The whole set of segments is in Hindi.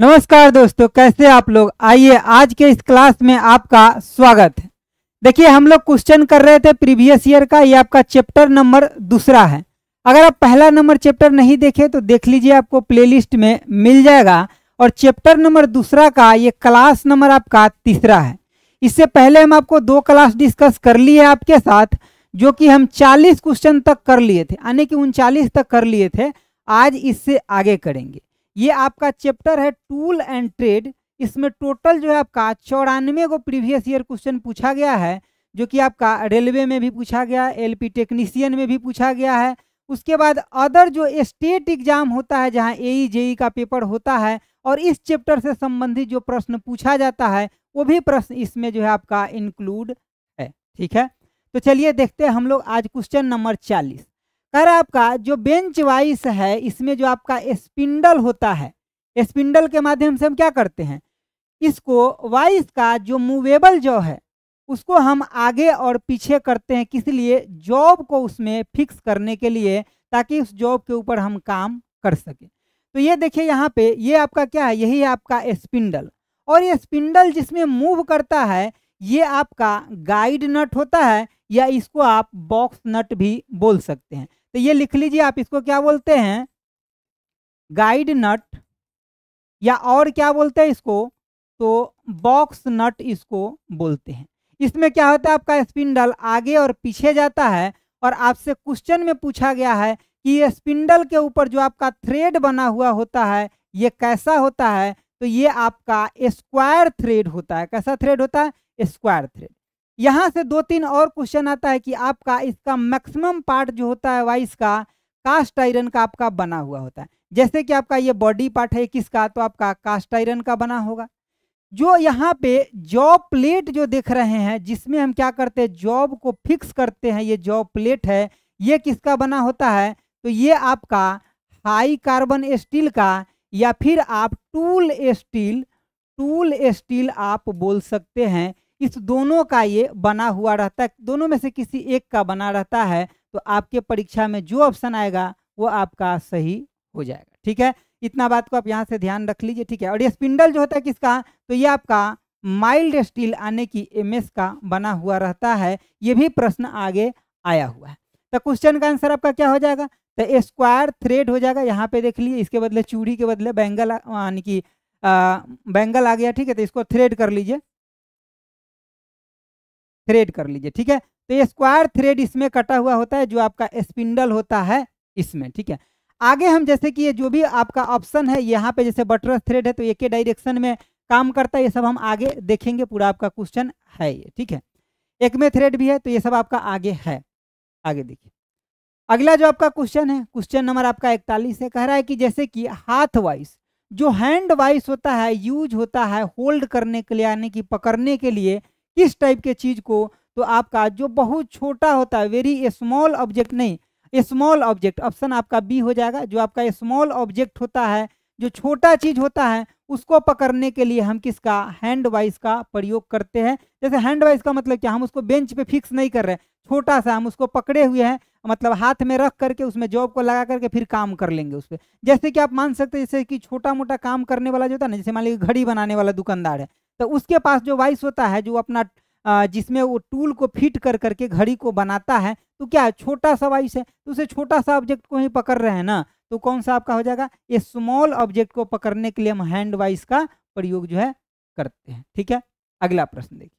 नमस्कार दोस्तों कैसे आप लोग आइए आज के इस क्लास में आपका स्वागत है देखिए हम लोग क्वेश्चन कर रहे थे प्रीवियस ईयर का ये आपका चैप्टर नंबर दूसरा है अगर आप पहला नंबर चैप्टर नहीं देखे तो देख लीजिए आपको प्लेलिस्ट में मिल जाएगा और चैप्टर नंबर दूसरा का ये क्लास नंबर आपका तीसरा है इससे पहले हम आपको दो क्लास डिस्कस कर लिए आपके साथ जो कि हम चालीस क्वेश्चन तक कर लिए थे यानी कि उनचालीस तक कर लिए थे आज इससे आगे करेंगे ये आपका चैप्टर है टूल एंड ट्रेड इसमें टोटल जो है आपका चौरानवे को प्रीवियस ईयर क्वेश्चन पूछा गया है जो कि आपका रेलवे में भी पूछा गया है एलपी टेक्नीशियन में भी पूछा गया है उसके बाद अदर जो स्टेट एग्जाम होता है जहाँ ए जेई e, e का पेपर होता है और इस चैप्टर से संबंधित जो प्रश्न पूछा जाता है वो भी प्रश्न इसमें जो है आपका इंक्लूड है ठीक है तो चलिए देखते हैं हम लोग आज क्वेश्चन नंबर चालीस सर आपका जो बेंच वाइस है इसमें जो आपका स्पिंडल होता है स्पिंडल के माध्यम से हम क्या करते हैं इसको वाइस का जो मूवेबल जॉ है उसको हम आगे और पीछे करते हैं किस लिए जॉब को उसमें फिक्स करने के लिए ताकि उस जॉब के ऊपर हम काम कर सकें तो ये देखिए यहाँ पे ये आपका क्या है यही है आपका स्पिंडल और ये स्पिंडल जिसमें मूव करता है ये आपका गाइड नट होता है या इसको आप बॉक्स नट भी बोल सकते हैं तो ये लिख लीजिए आप इसको क्या बोलते हैं गाइड नट या और क्या बोलते हैं इसको तो बॉक्स नट इसको बोलते हैं इसमें क्या होता है आपका स्पिंडल आगे और पीछे जाता है और आपसे क्वेश्चन में पूछा गया है कि स्पिंडल के ऊपर जो आपका थ्रेड बना हुआ होता है ये कैसा होता है तो ये आपका स्क्वायर थ्रेड होता है कैसा थ्रेड होता है स्क्वायर थ्रेड यहाँ से दो तीन और क्वेश्चन आता है कि आपका इसका मैक्सिमम पार्ट जो होता है वाइस का कास्ट आयरन का आपका बना हुआ होता है जैसे कि आपका ये बॉडी पार्ट है किसका तो आपका कास्ट आयरन का बना होगा जो यहाँ पे जॉब प्लेट जो देख रहे हैं जिसमें हम क्या करते हैं जॉब को फिक्स करते हैं ये जॉब प्लेट है ये किसका बना होता है तो ये आपका हाई कार्बन स्टील का या फिर आप टूल स्टील टूल स्टील आप बोल सकते हैं इस दोनों का ये बना हुआ रहता है दोनों में से किसी एक का बना रहता है तो आपके परीक्षा में जो ऑप्शन आएगा वो आपका सही हो जाएगा ठीक है इतना बात को आप यहाँ से ध्यान रख लीजिए ठीक है और ये स्पिंडल जो होता है किसका तो ये आपका माइल्ड स्टील आने की एम का बना हुआ रहता है ये भी प्रश्न आगे आया हुआ है तो क्वेश्चन का आंसर आपका क्या हो जाएगा तो स्क्वायर थ्रेड हो जाएगा यहाँ पे देख लीजिए इसके बदले चूड़ी के बदले बैंगल यानी कि बैंगल आ गया ठीक है तो इसको थ्रेड कर लीजिए थ्रेड कर लीजिए ठीक है तो ये स्क्वायर थ्रेड इसमें कटा हुआ होता है जो आपका स्पिंडल होता है इसमें ठीक है आगे हम जैसे कि ये जो भी आपका ऑप्शन है यहाँ पे जैसे बटरस थ्रेड है तो एक डायरेक्शन में काम करता है ये सब हम आगे देखेंगे पूरा आपका क्वेश्चन है ये ठीक है एक में थ्रेड भी है तो ये सब आपका आगे है आगे देखिए अगला जो आपका क्वेश्चन है क्वेश्चन नंबर आपका इकतालीस है कह रहा है कि जैसे कि हाथ वाइस जो हैंड वाइस होता है यूज होता है होल्ड करने के लिए यानी कि पकड़ने के लिए इस टाइप के चीज़ को तो आपका जो बहुत छोटा होता है वेरी स्मॉल ऑब्जेक्ट नहीं स्मॉल ऑब्जेक्ट ऑप्शन आपका बी हो जाएगा जो आपका स्मॉल ऑब्जेक्ट होता है जो छोटा चीज होता है उसको पकड़ने के लिए हम किसका हैंड वाइज का प्रयोग करते हैं जैसे हैंड वाइज का मतलब क्या हम उसको बेंच पे फिक्स नहीं कर रहे छोटा सा हम उसको पकड़े हुए हैं मतलब हाथ में रख करके उसमें जॉब को लगा करके फिर काम कर लेंगे उस पर जैसे कि आप मान सकते हैं जैसे कि छोटा मोटा काम करने वाला जो होता है ना जैसे मान लीजिए घड़ी बनाने वाला दुकानदार है तो उसके पास जो वाइस होता है जो अपना जिसमें वो टूल को फिट कर करके घड़ी को बनाता है तो क्या है छोटा सा वाइस है तो उसे छोटा सा ऑब्जेक्ट को ही पकड़ रहे हैं ना तो कौन सा आपका हो जाएगा ये स्मॉल ऑब्जेक्ट को पकड़ने के लिए हम हैंड वाइस का प्रयोग जो है करते हैं ठीक है अगला प्रश्न देखिए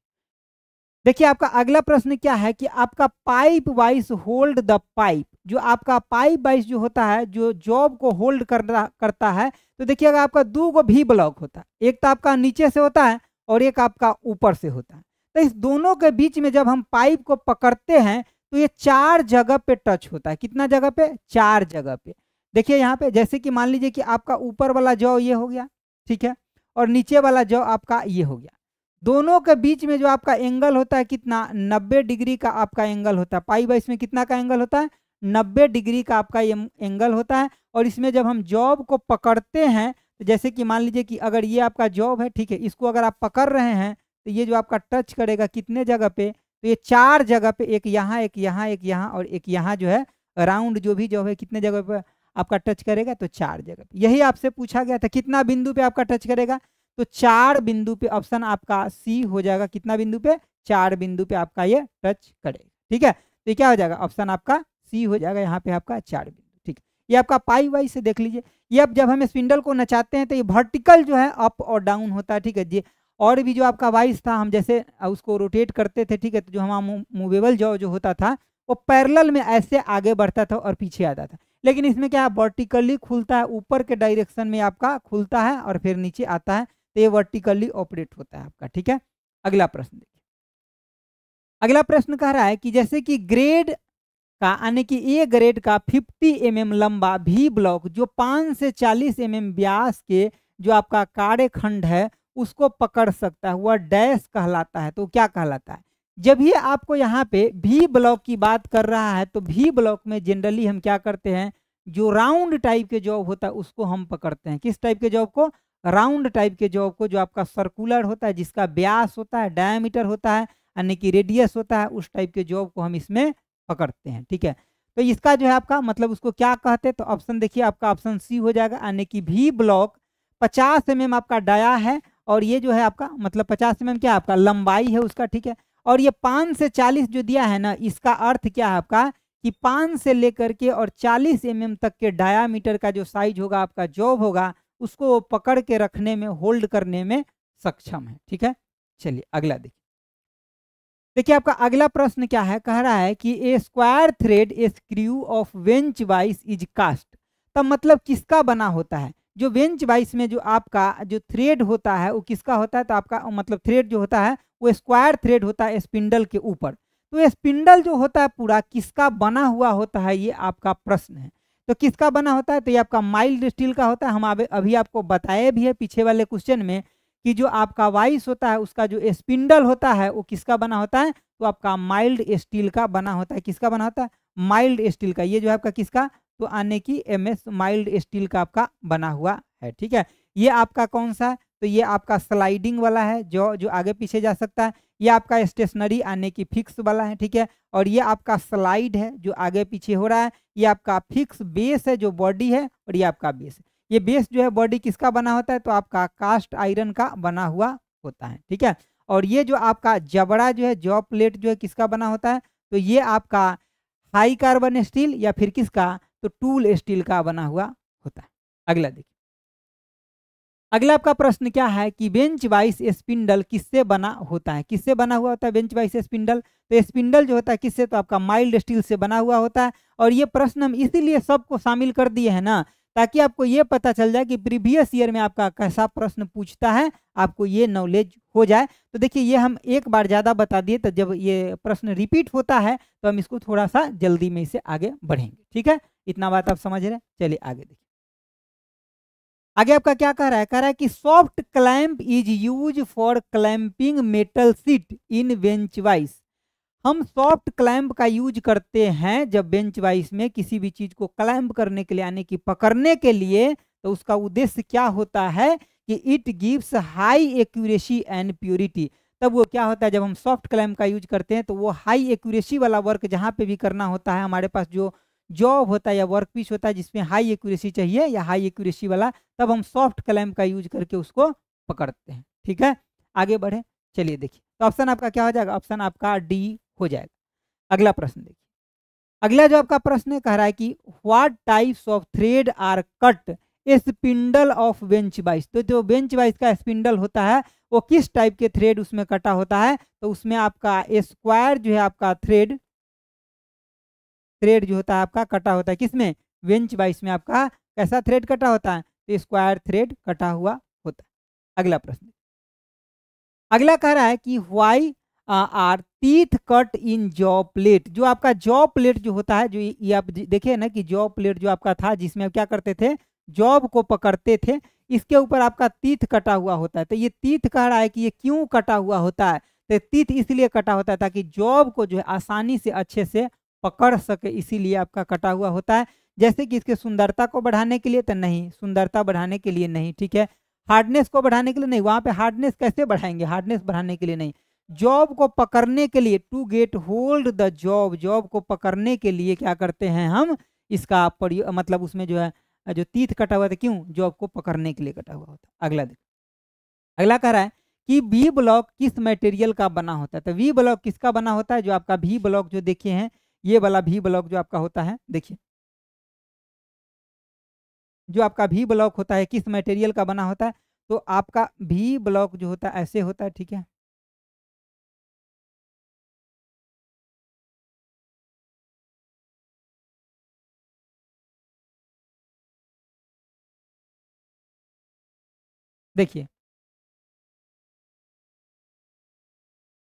देखिए आपका अगला प्रश्न क्या है कि आपका pipe vice hold the pipe जो आपका पाइप वाइस जो होता है जो जॉब को होल्ड करता करता है तो देखिए अगर आपका दो गो भी ब्लॉक होता है एक तो आपका नीचे से होता है और एक आपका ऊपर से होता है तो इस दोनों के बीच में जब हम पाइप को पकड़ते हैं तो ये चार जगह पे टच होता है कितना जगह पे चार जगह पे देखिए यहाँ पे जैसे कि मान लीजिए कि आपका ऊपर वाला जौ ये हो गया ठीक है और नीचे वाला जौ आपका ये हो गया दोनों के बीच में जो आपका एंगल होता है कितना नब्बे डिग्री का आपका एंगल होता है पाई इसमें कितना का एंगल होता है नब्बे डिग्री का आपका ये एंगल होता है और इसमें जब हम जॉब को पकड़ते हैं तो जैसे कि मान लीजिए कि अगर ये आपका जॉब है ठीक है इसको अगर आप पकड़ रहे हैं तो ये जो आपका टच करेगा कितने जगह पे तो ये चार जगह पे एक यहाँ एक यहाँ एक यहाँ और एक यहाँ जो है राउंड जो भी जॉब है कितने जगह पे आपका टच करेगा तो चार जगह पे यही आपसे पूछा गया था कितना बिंदु पे आपका टच करेगा तो चार बिंदु पे ऑप्शन आपका सी हो जाएगा कितना बिंदु पे चार बिंदु पे आपका ये टच करेगा ठीक है तो क्या हो जाएगा ऑप्शन आपका सी हो जाएगा यहाँ पे आपका चार बिंदु ये आपका पाई वाई से देख लीजिए ये अब जब हम स्पिंडल को नचाते हैं तो ये वर्टिकल जो है अप और डाउन होता है ठीक है जी और भी जो आपका वाइस था हम जैसे उसको रोटेट करते थे ठीक है तो जो हमारा मूवेबल जो जो होता था वो पैरल में ऐसे आगे बढ़ता था और पीछे आता था लेकिन इसमें क्या वर्टिकली खुलता है ऊपर के डायरेक्शन में आपका खुलता है और फिर नीचे आता है तो ये वर्टिकली ऑपरेट होता है आपका ठीक है अगला प्रश्न देखिए अगला प्रश्न कह रहा है कि जैसे कि ग्रेड का यानी कि ए ग्रेड का 50 एम mm लंबा भी ब्लॉक जो 5 से 40 एम mm व्यास के जो आपका कार्यखंड है उसको पकड़ सकता है वह डैश कहलाता है तो क्या कहलाता है जब ये आपको यहाँ पे भी ब्लॉक की बात कर रहा है तो भी ब्लॉक में जनरली हम क्या करते हैं जो राउंड टाइप के जॉब होता है उसको हम पकड़ते हैं किस टाइप के जॉब को राउंड टाइप के जॉब को जो आपका सर्कुलर होता है जिसका व्यास होता है डायमीटर होता है यानी कि रेडियस होता है उस टाइप के जॉब को हम इसमें पकड़ते हैं ठीक है तो इसका जो है आपका मतलब उसको क्या कहते हैं तो ऑप्शन देखिए आपका ऑप्शन सी हो जाएगा यानी कि भी ब्लॉक पचास एम mm आपका डाया है और ये जो है आपका मतलब पचास एम mm क्या आपका लंबाई है उसका ठीक है और ये पाँच से चालीस जो दिया है ना इसका अर्थ क्या है आपका कि पाँच से लेकर के और चालीस एम mm तक के डायामीटर का जो साइज होगा आपका जॉब होगा उसको पकड़ के रखने में होल्ड करने में सक्षम है ठीक है चलिए अगला देखिए देखिए आपका अगला प्रश्न क्या है कह रहा है कि a square thread a screw of bench vice is cast तब मतलब किसका बना होता है जो वेंच वाइस में जो आपका जो थ्रेड होता है वो किसका होता है तो आपका मतलब थ्रेड जो होता है वो स्क्वायर थ्रेड होता है स्पिंडल के ऊपर तो स्पिंडल जो होता है पूरा किसका बना हुआ होता है ये आपका प्रश्न है तो किसका बना होता है तो ये आपका माइल्ड स्टील का होता है हम अभी आपको बताए भी है पीछे वाले क्वेश्चन में कि जो आपका वाइस होता है उसका जो स्पिंडल होता है वो किसका बना होता है तो आपका माइल्ड स्टील का बना होता है किसका बना होता है माइल्ड स्टील का ये जो है आपका किसका तो आने की एम एस माइल्ड स्टील का आपका बना हुआ है ठीक है ये आपका कौन सा है तो ये आपका स्लाइडिंग वाला है जो जो आगे पीछे जा सकता है ये आपका स्टेशनरी आने की फिक्स वाला है ठीक है और ये आपका स्लाइड है जो आगे पीछे हो रहा है ये आपका फिक्स बेस है जो बॉडी है और ये आपका बेस है ये बेस जो है बॉडी किसका बना होता है तो आपका कास्ट आयरन का बना हुआ होता है ठीक है और ये जो आपका जबड़ा जो है जॉ प्लेट जो है किसका बना होता है तो ये आपका हाई कार्बन स्टील या फिर किसका तो टूल स्टील का बना हुआ होता है अगला देखिए अगला आपका प्रश्न क्या है कि बेंच वाइस स्पिंडल किससे बना होता है किससे बना हुआ होता है बेंच वाइस स्पिंडल तो स्पिंडल जो होता है किससे तो आपका माइल्ड स्टील से बना हुआ होता है और ये प्रश्न हम इसीलिए सबको शामिल कर दिए हैं ना ताकि आपको ये पता चल जाए कि प्रीवियस ईयर में आपका कैसा प्रश्न पूछता है आपको ये नॉलेज हो जाए तो देखिए ये हम एक बार ज़्यादा बता दिए तो जब ये प्रश्न रिपीट होता है तो हम इसको थोड़ा सा जल्दी में इसे आगे बढ़ेंगे ठीक है इतना बात आप समझ रहे हैं चलिए आगे देखिए आगे आपका क्या कह रहा है कह रहा है कि soft clamp is use for clamping metal sheet in bench vice हम सॉफ्ट क्लैंप का यूज करते हैं जब बेंच वाइस में किसी भी चीज को क्लैंप करने के लिए यानी कि पकड़ने के लिए तो उसका उद्देश्य क्या होता है कि it gives high accuracy and purity तब वो क्या होता है जब हम सॉफ्ट क्लैम्प का यूज करते हैं तो वो हाई एक्यूरेसी वाला वर्क जहाँ पे भी करना होता है हमारे पास जो जॉब होता है या वर्क पीस होता है जिसमें हाई एक्यूरेसी चाहिए या हाई एक्यूरेसी वाला तब हम सॉफ्ट क्लैम्प का यूज करके उसको पकड़ते हैं ठीक है आगे बढ़े चलिए देखिए तो ऑप्शन आपका क्या हो जाएगा ऑप्शन आपका डी हो जाएगा अगला प्रश्न देखिए अगला जो आपका प्रश्न कह रहा है कि what types of thread are cut spindle of bench vice तो जो बेंच वाइज का स्पिंडल होता है वो किस टाइप के थ्रेड उसमें कटा होता है तो उसमें आपका स्क्वायर जो है आपका थ्रेड थ्रेड जो होता है आपका कटा होता है किसमें बेंच वाइज में आपका कैसा थ्रेड कटा होता है तो स्क्वायर थ्रेड कटा हुआ होता है अगला प्रश्न अगला कह रहा है कि why are teeth cut in jaw plate जो आपका जॉ प्लेट जो होता है जो ये आप देखिए ना कि जॉ प्लेट जो आपका था जिसमें आप क्या करते थे जॉब को पकड़ते थे इसके ऊपर आपका तीथ कटा हुआ होता है तो ये तीथ कह रहा है कि ये क्यों कटा हुआ होता है तो तीथ इसलिए कटा होता है ताकि जॉब को जो है आसानी से अच्छे से पकड़ सके इसीलिए आपका कटा हुआ होता है जैसे कि इसके सुंदरता को बढ़ाने के लिए तो नहीं सुंदरता बढ़ाने के लिए नहीं ठीक है हार्डनेस को बढ़ाने के लिए नहीं वहाँ पे हार्डनेस कैसे बढ़ाएंगे हार्डनेस बढ़ाने के लिए नहीं जॉब को पकड़ने के लिए to get hold the job job को पकड़ने के लिए क्या करते हैं हम इसका प्रयोग मतलब उसमें जो है जो तीत कटा हुआ था क्यों जॉब को पकड़ने के लिए कटा हुआ होता अगला देख अगला कह रहा है कि वी ब्लॉक किस मटेरियल का बना होता है तो वी ब्लॉक किसका बना होता है जो आपका वी ब्लॉक जो देखे हैं ये वाला वी ब्लॉक जो आपका होता है देखिए जो आपका वी ब्लॉक होता है किस मटेरियल का बना होता है तो आपका वी ब्लॉक जो होता है ऐसे होता है ठीक है देखिए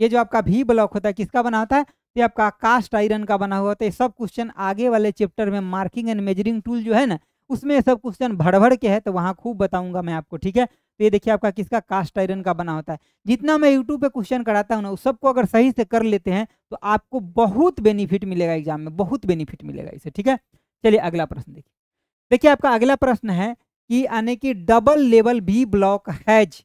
ये जो आपका भी ब्लॉक होता है किसका बना होता है तो ये आपका कास्ट आयरन का बना हुआ होता है सब क्वेश्चन आगे वाले चैप्टर में मार्किंग एंड मेजरिंग टूल जो है ना उसमें सब क्वेश्चन भर के है तो वहां खूब बताऊंगा मैं आपको ठीक है तो ये देखिए आपका किसका कास्ट आयरन का बना होता है जितना मैं यूट्यूब पे क्वेश्चन कराता हूँ ना उस सबको अगर सही से कर लेते हैं तो आपको बहुत बेनिफिट मिलेगा एग्जाम में बहुत बेनिफिट मिलेगा इसे ठीक है चलिए अगला प्रश्न देखिए देखिए आपका अगला प्रश्न है की यानी कि double level V block has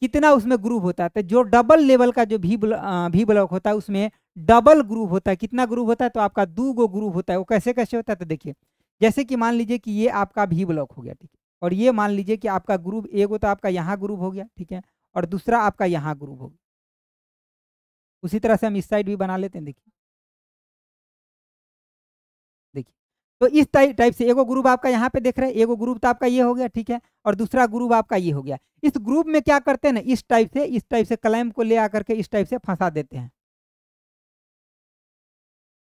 कितना उसमें ग्रुप होता है तो जो डबल लेवल का जो भी भी ब्लॉक होता है उसमें डबल ग्रुप होता है कितना ग्रुप होता है तो आपका दो गो ग्रुप होता है वो कैसे कैसे होता है तो देखिए जैसे कि मान लीजिए कि ये आपका भी ब्लॉक हो गया ठीक है और ये मान लीजिए कि आपका ग्रुप एक हो तो आपका यहाँ ग्रुप हो गया ठीक है और दूसरा आपका यहाँ ग्रुप हो गया उसी तरह से हम इस साइड भी बना लेते हैं देखिए देखिए तो इस टाइप से एगो ग्रुप आपका यहाँ पे देख रहे हैं एगो ग्रुप तो आपका ये हो गया ठीक है और दूसरा ग्रुप आपका ये हो गया इस ग्रुप में क्या करते हैं ना इस टाइप से इस टाइप से क्लाइम को ले आकर के इस टाइप से फंसा देते हैं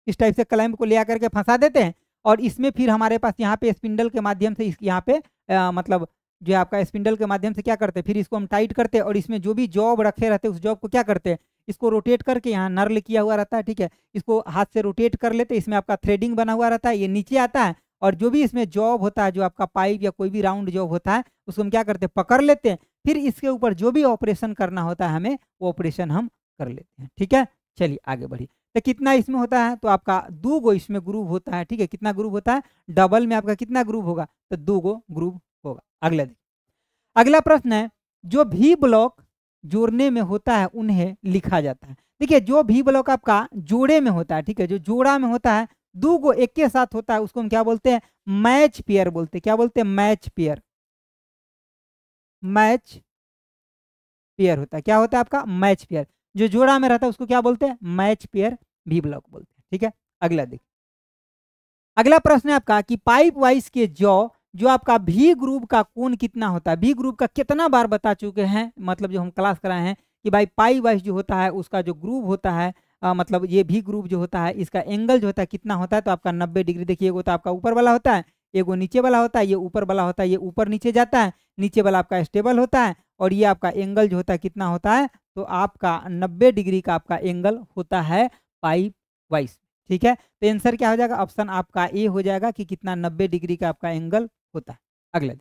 इस टाइप से क्लाइम को ले आकर के फंसा देते हैं और इसमें फिर हमारे पास यहाँ पे स्पिंडल के माध्यम से यहाँ पे आ, मतलब जो आपका स्पिंडल के माध्यम से क्या करते हैं फिर इसको हम टाइट करते हैं और इसमें जो भी जॉब रखे रहते हैं उस जॉब को क्या करते हैं इसको रोटेट करके यहाँ नर्ल किया हुआ रहता है ठीक है इसको हाथ से रोटेट कर लेते इसमें आपका थ्रेडिंग बना हुआ रहता है ये नीचे आता है और जो भी इसमें जॉब होता है जो आपका पाइप या कोई भी राउंड जॉब होता है उसको हम क्या करते हैं पकड़ लेते हैं फिर इसके ऊपर जो भी ऑपरेशन करना होता है हमें वो ऑपरेशन हम कर लेते हैं ठीक है चलिए आगे बढ़िए तो कितना इसमें होता है तो आपका दो गो इसमें ग्रुप होता है ठीक है कितना ग्रुप होता है डबल में आपका कितना ग्रुप होगा तो दो गो ग्रुप होगा अगला देखिए अगला प्रश्न है जो भी ब्लॉक जोड़ने में होता है उन्हें लिखा जाता है देखिए जो भी ब्लॉक आपका जोड़े में होता है ठीक है जो जोड़ा में होता है दो गो एक के साथ होता है उसको हम क्या बोलते हैं मैच पेयर बोलते हैं क्या बोलते हैं मैच पेयर मैच पेयर होता है क्या होता है आपका मैच पेयर जो जोड़ा में रहता है उसको क्या बोलते हैं मैच पेयर भी ब्लॉक बोलते हैं ठीक है अगला देखिए अगला प्रश्न है आपका कि पाइप वाइज के जॉ जो आपका भी ग्रुप का कोण कितना होता है भी ग्रुप का कितना बार बता चुके हैं मतलब जो हम क्लास कराए हैं कि भाई पाई वाइज जो होता है उसका जो ग्रुप होता है आ, मतलब ये भी ग्रुप जो होता है इसका एंगल जो होता है कितना होता है तो आपका नब्बे डिग्री देखिए वो तो आपका ऊपर वाला होता है एगो नीचे वाला होता है ये ऊपर वाला होता है ये ऊपर नीचे जाता है नीचे वाला आपका स्टेबल होता है और ये आपका एंगल जो होता है कितना होता है तो आपका नब्बे डिग्री का आपका एंगल होता है पाई वाइज ठीक है तो आंसर क्या हो जाएगा ऑप्शन आपका ए हो जाएगा कि कितना नब्बे डिग्री का आपका एंगल होता है अगला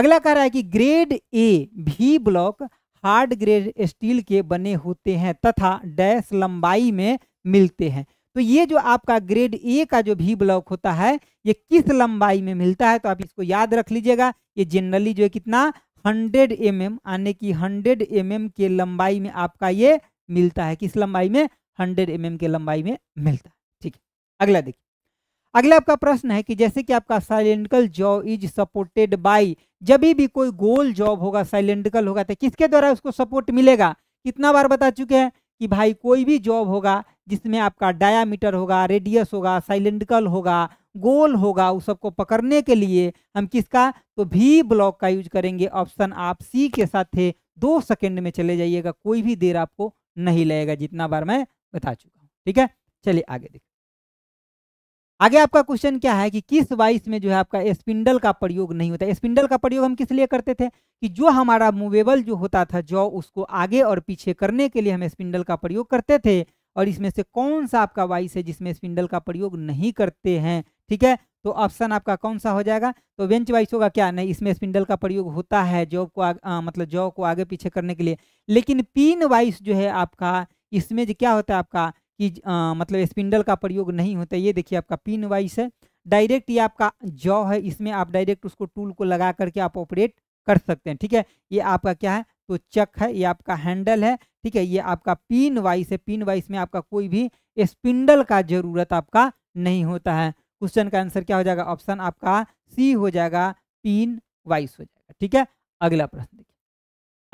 अगला कह रहा है कि ग्रेड ए भी ब्लॉक हार्ड ग्रेड स्टील के बने होते हैं तथा डैश लंबाई में मिलते हैं तो ये जो आपका ग्रेड ए का जो भी ब्लॉक होता है ये किस लंबाई में मिलता है तो आप इसको याद रख लीजिएगा ये जनरली जो है कितना 100 एम एम आने की 100 एम एम के लंबाई में आपका ये मिलता है किस लंबाई में 100 एम एम के लंबाई में मिलता है ठीक है अगला देखिए अगला आपका प्रश्न है कि जैसे कि आपका cylindrical job is supported by जब भी कोई गोल जॉब होगा साइलेंडिकल होगा तो किसके द्वारा उसको सपोर्ट मिलेगा कितना बार बता चुके हैं कि भाई कोई भी जॉब होगा जिसमें आपका डायामीटर होगा रेडियस होगा साइलेंडिकल होगा गोल होगा उस सबको पकड़ने के लिए हम किसका तो भी ब्लॉक का यूज करेंगे ऑप्शन आप सी के साथ थे दो सेकेंड में चले जाइएगा कोई भी देर आपको नहीं लगेगा जितना बार मैं बता चुका हूँ ठीक है चलिए आगे देखिए आगे आपका क्वेश्चन क्या है कि किस वाइस में जो है आपका स्पिंडल का प्रयोग नहीं होता स्पिंडल का प्रयोग हम किस लिए करते थे कि जो हमारा मूवेबल जो होता था जो उसको आगे और पीछे करने के लिए हम स्पिंडल का प्रयोग करते थे और इसमें से कौन सा आपका वाइस है जिसमें स्पिंडल का प्रयोग नहीं करते हैं ठीक है तो ऑप्शन आपका कौन सा हो जाएगा तो वेंच वाइस होगा क्या नहीं इसमें स्पिंडल का प्रयोग होता है जॉब को आ, मतलब जॉब को आगे पीछे करने के लिए लेकिन पिन वाइस जो है आपका इसमें जो क्या होता है आपका कि आ, मतलब स्पिंडल का प्रयोग नहीं होता ये देखिए आपका पिन वाइस है डायरेक्ट ये आपका जॉ है इसमें आप डायरेक्ट उसको टूल को लगा करके आप ऑपरेट कर सकते हैं ठीक है ये आपका क्या है तो चक है ये आपका हैंडल है ठीक है ये आपका पिन वाइस है पिन वाइस में आपका कोई भी स्पिंडल का जरूरत आपका नहीं होता है क्वेश्चन का आंसर क्या हो जाएगा ऑप्शन आपका सी हो जाएगा पिन वाइस हो जाएगा ठीक है अगला प्रश्न देखिए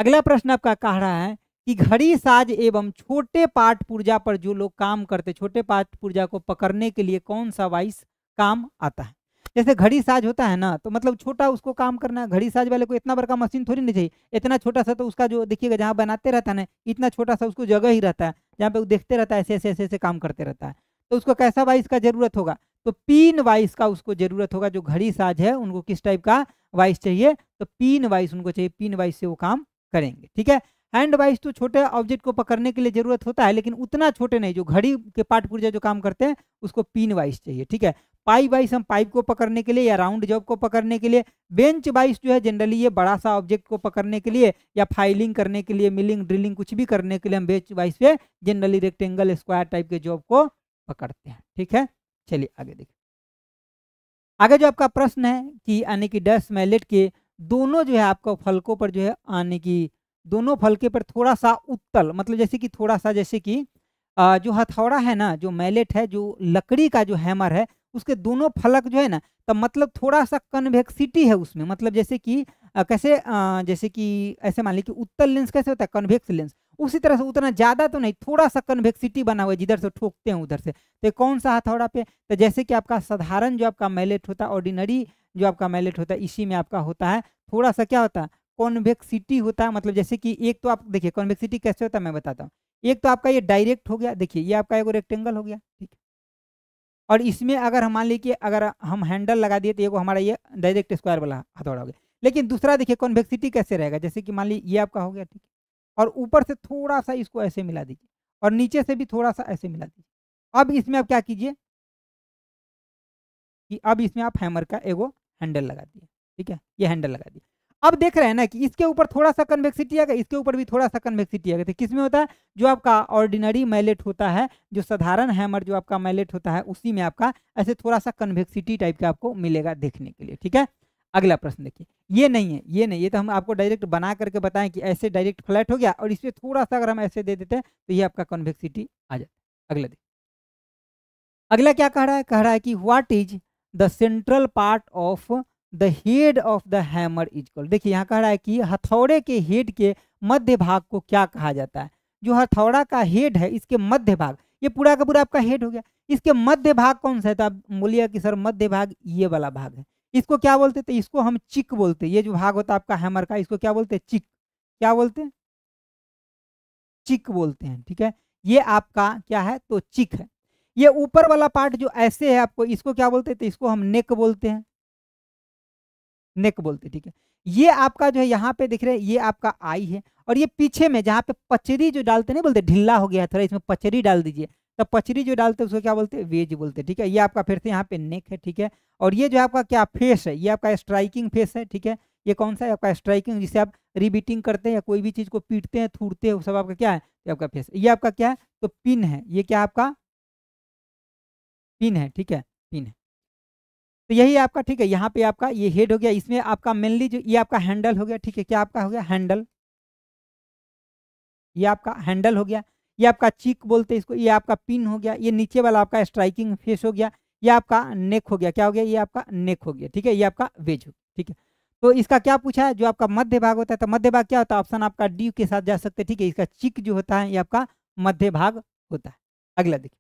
अगला प्रश्न आपका कह रहा है कि घड़ी साज एवं छोटे पाठ पूर्जा पर जो लोग काम करते छोटे पाठ पूर्जा को पकड़ने के लिए कौन सा वाइस काम आता है जैसे घड़ी साज होता है ना तो मतलब छोटा उसको काम करना घड़ी साज वाले को इतना बड़का मशीन थोड़ी नहीं चाहिए इतना छोटा सा तो उसका जो देखिएगा जहाँ बनाते रहता है ना इतना छोटा सा उसको जगह ही रहता है जहाँ पे वो देखते रहता है ऐसे ऐसे ऐसे ऐसे काम करते रहता है तो उसको कैसा वाइस का जरूरत होगा तो पीन वाइस का उसको जरूरत होगा जो घड़ी साज है उनको किस टाइप का वाइस चाहिए तो पीन वाइस उनको चाहिए पीन वाइस से वो काम करेंगे ठीक है हैंड वाइज तो छोटे ऑब्जेक्ट को पकड़ने के लिए जरूरत होता है लेकिन उतना छोटे नहीं जो घड़ी के पार्ट पुर्जा जो काम करते हैं उसको पिन वाइज चाहिए ठीक है पाइप वाइज हम पाइप को पकड़ने के लिए या राउंड जॉब को पकड़ने के लिए बेंच वाइज जो है जनरली ये बड़ा सा ऑब्जेक्ट को पकड़ने के लिए या फाइलिंग करने के लिए मिलिंग ड्रिलिंग कुछ भी करने के लिए हम बेंच वाइज पे जनरली रेक्टेंगल स्क्वायर टाइप के जॉब को पकड़ते हैं ठीक है चलिए आगे देखिए आगे जो आपका प्रश्न है कि यानी कि डस्ट मैलेट के दोनों जो है आपको फलकों पर जो है आने की दोनों फलके पर थोड़ा सा उत्तल मतलब जैसे कि थोड़ा सा जैसे कि जो हथौड़ा है ना जो मैलेट है जो लकड़ी का जो हैमर है उसके दोनों फलक जो है ना तब मतलब थोड़ा सा कन्वेक्सिटी है उसमें मतलब जैसे कि कैसे जैसे कि ऐसे मान लीजिए उत्तल लेंस कैसे होता है कन्वेक्स लेंस उसी तरह से उतना ज़्यादा तो नहीं थोड़ा सा कन्वेक्सिटी बना हुआ है जिधर से ठोकते हैं उधर से तो कौन सा हथौड़ा पे तो जैसे कि आपका साधारण जो आपका मैलेट होता है ऑर्डिनरी जो आपका मैलेट होता है इसी में आपका होता है थोड़ा सा क्या होता है कॉन्वेक्सिटी होता है मतलब जैसे कि एक तो आप देखिए कॉन्वेक्सिटी कैसे होता है मैं बताता हूँ एक तो आपका ये डायरेक्ट हो गया देखिए ये आपका एगो रेक्टेंगल हो गया ठीक है और इसमें अगर हम मान लीजिए अगर हम हैंडल लगा दिए तो एगो हमारा ये डायरेक्ट स्क्वायर वाला हथौड़ा हो गया लेकिन दूसरा देखिए कॉन्वेक्सिटी कैसे रहेगा जैसे कि मान लीजिए ये आपका हो गया ठीक है और ऊपर से थोड़ा सा इसको ऐसे मिला दीजिए और नीचे से भी थोड़ा सा ऐसे मिला दीजिए अब इसमें आप क्या कीजिए कि अब इसमें आप हैमर का एगो हैंडल लगा दिए ठीक है ये हैंडल लगा दिए अब देख रहे हैं ना कि इसके ऊपर थोड़ा सा कन्वेक्सिटी आ गया इसके ऊपर भी थोड़ा सा कन्वेक्सिटी आ गया तो किसमें होता है जो आपका ऑर्डिनरी मैलेट होता है जो साधारण हैमर जो आपका मैलेट होता है उसी में आपका ऐसे थोड़ा सा कन्वेक्सिटी टाइप का आपको मिलेगा देखने के लिए ठीक है अगला प्रश्न देखिए ये नहीं है ये नहीं ये तो हम आपको डायरेक्ट बना करके बताएं कि ऐसे डायरेक्ट फ्लैट हो गया और इसमें थोड़ा सा अगर हम ऐसे दे देते हैं तो ये आपका कन्वेक्सिटी आ जाता है अगला देखिए अगला क्या कह रहा है कह रहा है कि what is the central part of the head of the hammer is called देखिए यहाँ कह रहा है कि हथौड़े के हेड के मध्य भाग को क्या कहा जाता है जो हथौड़ा का हेड है इसके मध्य भाग ये पूरा का पूरा आपका हेड हो गया इसके मध्य भाग कौन सा है तो आप बोलिए कि सर मध्य भाग ये वाला भाग है इसको क्या बोलते थे इसको हम चिक बोलते ये जो भाग होता है आपका हैमर का इसको क्या बोलते हैं चिक क्या बोलते हैं चिक बोलते हैं ठीक है ये आपका क्या है तो चिक है ये ऊपर वाला पार्ट जो ऐसे है आपको इसको क्या बोलते थे इसको हम नेक बोलते हैं नेक बोलते ठीक है ये आपका जो है यहाँ पे दिख रहे ये आपका आई है और ये पीछे में जहाँ पे पचरी जो डालते नहीं बोलते ढीला हो गया थोड़ा इसमें पचरी डाल दीजिए तो पचरी जो डालते हैं उसको क्या बोलते हैं वेज बोलते हैं ठीक है ये आपका फिर से यहाँ पे नेक है ठीक है और ये जो आपका क्या फेस है ये आपका स्ट्राइकिंग फेस है ठीक है ये कौन सा है आपका स्ट्राइकिंग जिसे आप रिबीटिंग करते हैं या कोई भी चीज़ को पीटते हैं थूटते हैं सब आपका क्या है ये आपका फेस ये आपका क्या है तो पिन है ये क्या आपका पिन है ठीक है पिन है तो यही आपका ठीक है यहाँ पे आपका ये हेड हो गया इसमें आपका मेनली जो ये आपका हैंडल हो गया ठीक है क्या आपका हो गया हैंडल ये आपका हैंडल हो गया ये आपका चीक बोलते हैं इसको ये आपका पिन हो गया ये नीचे वाला आपका स्ट्राइकिंग फेस हो गया ये आपका नेक हो गया क्या हो गया ये आपका नेक हो गया ठीक है ये आपका वेज हो गया ठीक है तो इसका क्या पूछा है जो आपका मध्य भाग होता है तो मध्य भाग क्या होता है ऑप्शन आपका डी के साथ जा सकते हैं ठीक है इसका चिक जो होता है ये आपका मध्य भाग होता है अगला देखिए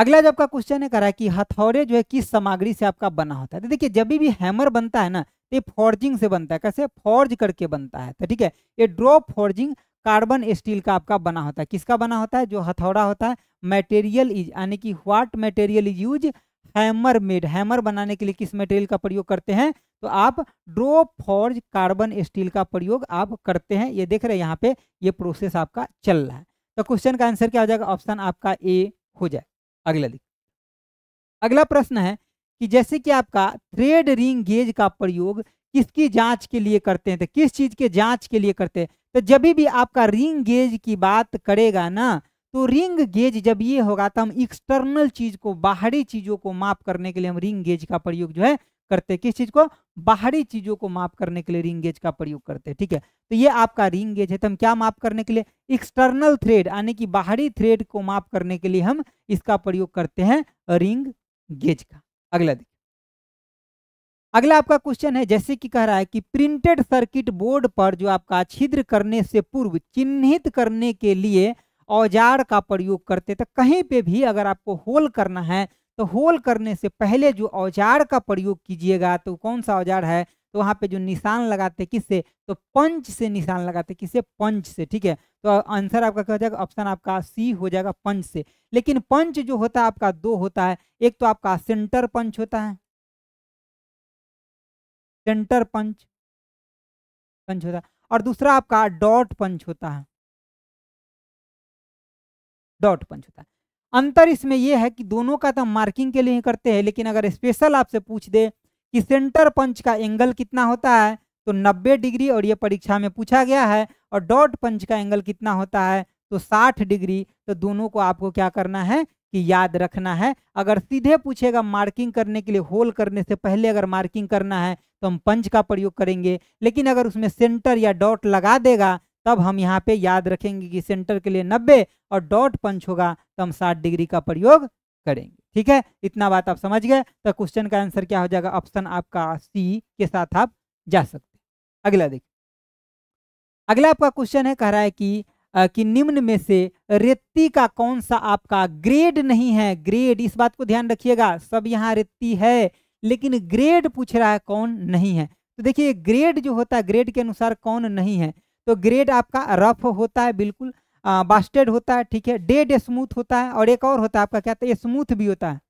अगला जो आपका क्वेश्चन है करा कि हथौड़े जो है किस सामग्री से आपका बना होता है तो देखिए जब भी हैमर बनता है ना तो ये फॉर्जिंग से बनता है कैसे फॉर्ज करके बनता है तो ठीक है ये ड्रॉप फॉर्जिंग कार्बन स्टील का आपका बना होता है किसका बना होता है जो हथौड़ा होता है मटेरियल इज यानी कि what material is use hammer made hammer बनाने के लिए किस मटेरियल का प्रयोग करते हैं तो आप ड्रॉप फॉर्ज कार्बन स्टील का प्रयोग आप करते हैं ये देख रहे हैं यहाँ पे ये प्रोसेस आपका चल रहा है तो क्वेश्चन का आंसर क्या हो जाएगा ऑप्शन आपका ए हो जाए अगला देखिए अगला प्रश्न है कि जैसे कि आपका थ्रेड रिंग गेज का प्रयोग किसकी जांच के लिए करते हैं तो किस चीज के जांच के लिए करते हैं तो जब भी आपका रिंग गेज की बात करेगा ना तो रिंग गेज जब ये होगा तो हम एक्सटर्नल चीज को बाहरी चीजों को माप करने के लिए हम रिंग गेज का प्रयोग जो है करते हैं किस चीज को बाहरी चीजों को माप करने के लिए रिंग गेज का प्रयोग करते हैं ठीक है तो ये आपका रिंग गेज है तो हम क्या माप करने के लिए एक्सटर्नल थ्रेड यानी कि बाहरी थ्रेड को माप करने के लिए हम इसका प्रयोग करते हैं रिंग गेज का अगला देखिए अगला आपका क्वेश्चन है जैसे कि कह रहा है कि प्रिंटेड सर्किट बोर्ड पर जो आपका छिद्र करने से पूर्व चिन्हित करने के लिए औजार का प्रयोग करते तो कहीं पे भी अगर आपको होल करना है तो होल करने से पहले जो औजार का प्रयोग कीजिएगा तो कौन सा औजार है तो वहाँ पे जो निशान लगाते किससे तो पंच से निशान लगाते किससे पंच से ठीक है तो आंसर आपका क्या हो जाएगा ऑप्शन आपका सी हो जाएगा पंच से लेकिन पंच जो होता है आपका दो होता है एक तो आपका सेंटर पंच होता है सेंटर पंच पंच होता है और दूसरा आपका डॉट पंच होता है डॉट पंच होता है अंतर इसमें यह है कि दोनों का तो मार्किंग के लिए ही करते हैं लेकिन अगर स्पेशल आपसे पूछ दे कि सेंटर पंच का एंगल कितना होता है तो 90 डिग्री और ये परीक्षा में पूछा गया है और डॉट पंच का एंगल कितना होता है तो 60 डिग्री तो दोनों को आपको क्या करना है कि याद रखना है अगर सीधे पूछेगा मार्किंग करने के लिए होल करने से पहले अगर मार्किंग करना है तो हम पंच का प्रयोग करेंगे लेकिन अगर उसमें सेंटर या डॉट लगा देगा तब हम यहाँ पे याद रखेंगे कि सेंटर के लिए नब्बे और डॉट पंच होगा तो हम साठ डिग्री का प्रयोग करेंगे ठीक है इतना बात आप समझ गए तो क्वेश्चन का आंसर क्या हो जाएगा ऑप्शन आपका सी के साथ आप जा सकते हैं अगला देखिए अगला आपका क्वेश्चन है कह रहा है कि आ, कि निम्न में से रेत्ती का कौन सा आपका ग्रेड नहीं है ग्रेड इस बात को ध्यान रखिएगा सब यहाँ रेत्ती है लेकिन ग्रेड पूछ रहा है कौन नहीं है तो देखिए ग्रेड जो होता है ग्रेड के अनुसार कौन नहीं है तो ग्रेड आपका रफ होता है बिल्कुल बास्टेड होता है ठीक है डेड स्मूथ होता है और एक और होता है आपका क्या होता है स्मूथ भी होता है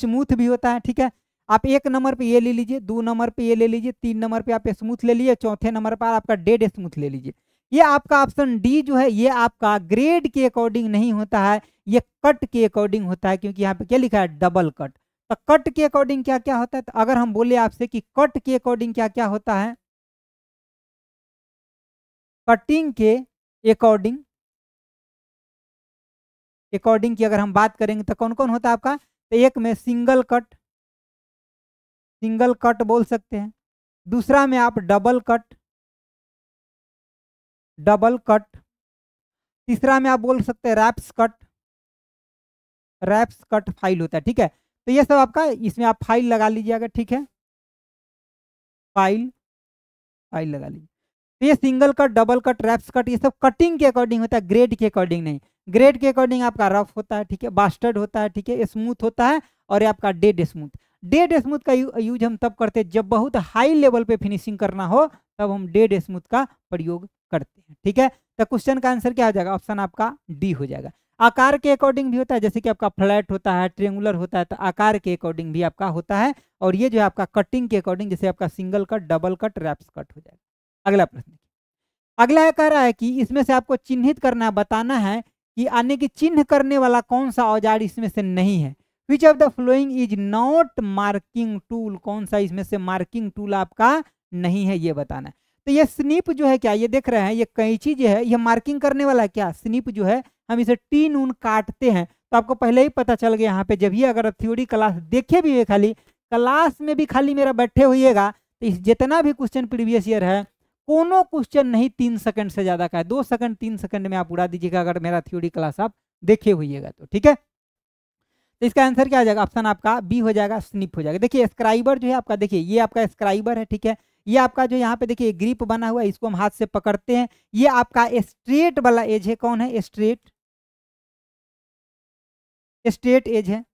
स्मूथ भी होता है ठीक है आप एक नंबर पे ये ले लीजिए दो नंबर पे ये ले लीजिए तीन नंबर पे आप स्मूथ ले लीजिए चौथे नंबर पर आपका डेड स्मूथ ले लीजिए ये आपका ऑप्शन डी जो है ये आपका ग्रेड के अकॉर्डिंग नहीं होता है ये कट के अकॉर्डिंग होता है क्योंकि यहाँ पे क्या लिखा है डबल कट तो कट के अकॉर्डिंग क्या क्या होता है तो अगर हम बोले आपसे कि कट के अकॉर्डिंग क्या क्या होता है कटिंग के अकॉर्डिंग अकॉर्डिंग की अगर हम बात करेंगे तो कौन कौन होता है आपका तो एक में सिंगल कट सिंगल कट बोल सकते हैं दूसरा में आप डबल कट डबल कट तीसरा में आप बोल सकते हैं wraps cut raps cut file होता है ठीक है तो ये सब आपका इसमें आप फाइल लगा लीजिए अगर ठीक है फाइल फाइल लगा लीजिए तो ये single cut double cut raps cut ये सब कटिंग के अकॉर्डिंग होता है ग्रेड के अकॉर्डिंग नहीं ग्रेड के अकॉर्डिंग आपका रफ होता है ठीक है बास्टर्ड होता है ठीक है स्मूथ होता है और ये आपका डेड स्मूथ डेड स्मूथ का यू, यूज हम तब करते हैं जब बहुत हाई लेवल पे फिनिशिंग करना हो तब हम डेड स्मूथ का प्रयोग करते हैं ठीक है तो क्वेश्चन का आंसर क्या हो जाएगा ऑप्शन आपका डी हो जाएगा आकार के अकॉर्डिंग भी होता है जैसे कि आपका फ्लैट होता है ट्रेंगुलर होता है तो आकार के अकॉर्डिंग भी आपका होता है और ये जो है आपका कटिंग के अकॉर्डिंग जैसे आपका single cut double cut raps cut हो जाएगा अगला प्रश्न अगला यह कह रहा है कि इसमें से आपको चिन्हित करना बताना है कि आने की चिन्ह करने वाला कौन सा औजार इसमें से नहीं है which of the following is not marking tool कौन सा इसमें से मार्किंग टूल आपका नहीं है ये बताना है तो ये स्निप जो है क्या ये देख रहे हैं ये कैंची जो है ये मार्किंग करने वाला क्या स्निप जो है हम इसे टी नून काटते हैं तो आपको पहले ही पता चल गया यहाँ पे जब ही अगर थ्योरी क्लास देखे भी हुए खाली क्लास में भी खाली मेरा बैठे हुईगा तो इस जितना भी क्वेश्चन प्रीवियस ईयर है कोनो क्वेश्चन नहीं तीन सेकंड से ज्यादा का है दो सेकंड तीन सेकंड में आप उड़ा दीजिएगा अगर मेरा थ्योरी क्लास आप देखे हुईगा तो ठीक है तो इसका आंसर क्या आ जाएगा ऑप्शन आपका बी हो जाएगा स्निप हो जाएगा देखिए स्क्राइबर जो है आपका देखिए ये आपका स्क्राइबर है ठीक है ये आपका जो यहाँ पे देखिए ग्रिप बना हुआ है इसको हम हाथ से पकड़ते हैं ये आपका स्ट्रेट वाला एज है कौन है स्ट्रेट स्ट्रेट एज है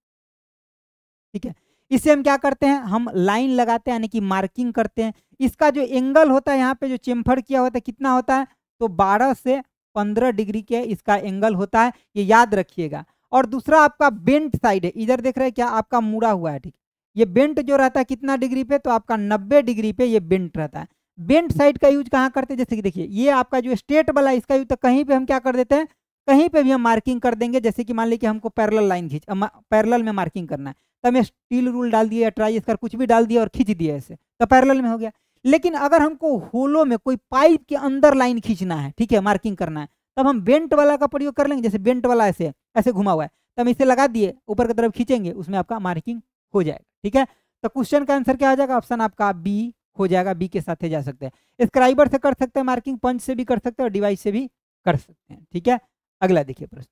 ठीक है इसे हम क्या करते हैं हम लाइन लगाते हैं यानी कि मार्किंग करते हैं इसका जो एंगल होता है यहाँ पे जो चेम्फर किया होता है कितना होता है तो 12 से 15 डिग्री के इसका एंगल होता है ये याद रखिएगा और दूसरा आपका बेंट साइड है इधर देख रहे हैं क्या आपका मुड़ा हुआ है ठीक ये बेंट जो रहता है कितना डिग्री पे तो आपका नब्बे डिग्री पे ये बेंट रहता है बेंट साइड का यूज कहाँ करते हैं जैसे कि देखिए ये आपका जो स्टेट वाला इसका यूज तो कहीं पे हम क्या कर देते हैं कहीं पे भी हम मार्किंग कर देंगे जैसे कि मान लीजिए हमको पैरेलल लाइन खींच पैरेलल में मार्किंग करना है तो हमें स्टील रूल डाल दिया ट्राई इसका कुछ भी डाल दिया और खींच दिया ऐसे तो पैरेलल में हो गया लेकिन अगर हमको होलो में कोई पाइप के अंदर लाइन खींचना है ठीक है मार्किंग करना है तब हम बेंट वाला का प्रयोग कर लेंगे जैसे बेंट वाला ऐसे ऐसे घुमा हुआ है तो हम इसे लगा दिए ऊपर की तरफ खींचेंगे उसमें आपका मार्किंग हो जाएगा ठीक है तो क्वेश्चन का आंसर क्या हो जाएगा ऑप्शन आपका बी हो जाएगा बी के साथ जा सकते हैं स्क्राइबर से कर सकते हैं मार्किंग पंच से भी कर सकते हैं और डिवाइस से भी कर सकते हैं ठीक है अगला देखिए प्रश्न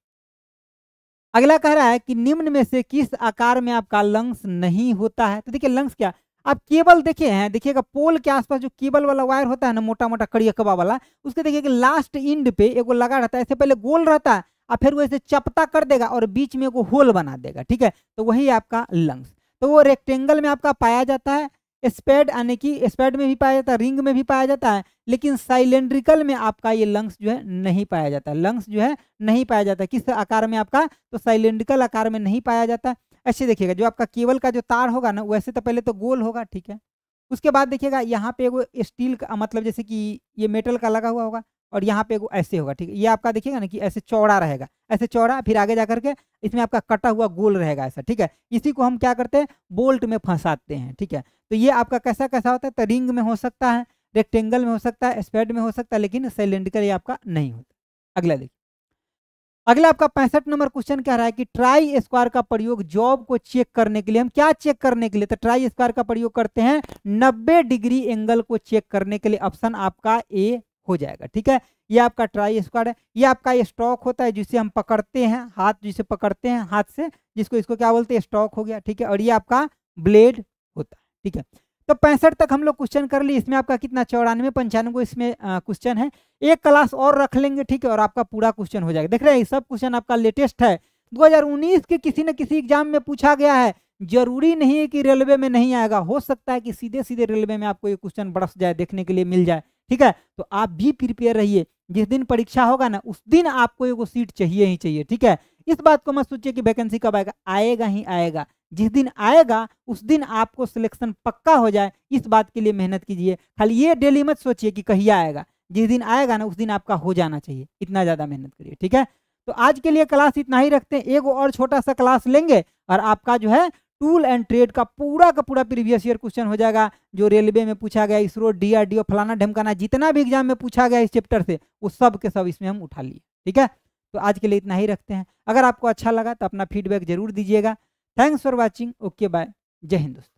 अगला कह रहा है कि निम्न में से किस आकार में आपका लंग्स नहीं होता है तो देखिए लंग्स क्या आप केबल देखे हैं देखिएगा पोल के आसपास जो केबल वाला वायर होता है ना मोटा मोटा कड़ियकबा वाला उसके देखिए लास्ट इंड पे एगो लगा रहता है इससे पहले गोल रहता है और फिर वो इसे चपता कर देगा और बीच में एगो होल बना देगा ठीक है तो वही आपका लंग्स तो वो रेक्टेंगल में आपका पाया जाता है स्पेड यानी कि स्पेड में भी पाया जाता है रिंग में भी पाया जाता है लेकिन साइलेंड्रिकल में आपका ये लंग्स जो है नहीं पाया जाता है लंग्स जो है नहीं पाया जाता किस आकार में आपका तो साइलेंड्रिकल आकार में नहीं पाया जाता ऐसे देखिएगा जो आपका केवल का जो तार होगा ना वैसे तो पहले तो गोल होगा ठीक है उसके बाद देखिएगा यहाँ पे वो स्टील का मतलब जैसे कि ये मेटल का लगा हुआ होगा और यहाँ पे ऐसे होगा ठीक है ये आपका देखिएगा ना कि ऐसे चौड़ा रहेगा ऐसे चौड़ा फिर आगे जा करके इसमें आपका कटा हुआ गोल रहेगा ऐसा ठीक है इसी को हम क्या करते हैं बोल्ट में फंसाते हैं ठीक है तो ये आपका कैसा कैसा होता है तो रिंग में हो सकता है रेक्टेंगल में हो सकता है स्पेड में हो सकता है लेकिन सिलेंडिकल ये आपका नहीं होता अगला देखिए अगला आपका पैंसठ नंबर क्वेश्चन कह रहा है कि ट्राई स्क्वायर का प्रयोग जॉब को चेक करने के लिए हम क्या चेक करने के लिए तो ट्राई स्क्वायर का प्रयोग करते हैं 90 डिग्री एंगल को चेक करने के लिए ऑप्शन आपका ए हो जाएगा ठीक है ये आपका ट्राई स्क्वाड है ये आपका ये स्टॉक होता है जिसे हम पकड़ते हैं हाथ जिसे पकड़ते हैं हाथ से जिसको इसको क्या बोलते हैं स्टॉक हो गया ठीक है और ये आपका ब्लेड होता है ठीक है तो पैंसठ तक हम लोग क्वेश्चन कर लिए इसमें आपका कितना चौरानवे पंचानवे इसमें क्वेश्चन है एक क्लास और रख लेंगे ठीक है और आपका पूरा क्वेश्चन हो जाएगा देख रहे हैं सब क्वेश्चन आपका लेटेस्ट है 2019 के किसी न किसी एग्जाम में पूछा गया है जरूरी नहीं है कि रेलवे में नहीं आएगा हो सकता है कि सीधे सीधे रेलवे में आपको ये क्वेश्चन बरस जाए देखने के लिए मिल जाए ठीक है तो आप भी प्रिपेयर रहिए जिस दिन परीक्षा होगा ना उस दिन आपको एगो सीट चाहिए ही चाहिए ठीक है इस बात को मत सोचिए कि वैकेंसी कब आएगा आएगा ही आएगा जिस दिन आएगा उस दिन आपको सिलेक्शन पक्का हो जाए इस बात के लिए मेहनत कीजिए खाली ये डेली मत सोचिए कि कहीं आएगा जिस दिन आएगा ना उस दिन आपका हो जाना चाहिए इतना ज़्यादा मेहनत करिए ठीक है तो आज के लिए क्लास इतना ही रखते हैं एक और छोटा सा क्लास लेंगे और आपका जो है टूल एंड ट्रेड का पूरा का पूरा प्रीवियस ईयर क्वेश्चन हो जाएगा जो रेलवे में पूछा गया इसरो डीआरडीओ फलाना ढमकाना जितना भी एग्जाम में पूछा गया इस चैप्टर से वो सब के सब इसमें हम उठा लिए ठीक है तो आज के लिए इतना ही रखते हैं अगर आपको अच्छा लगा तो अपना फीडबैक जरूर दीजिएगा thanks for watching okay bye Jai Hindustan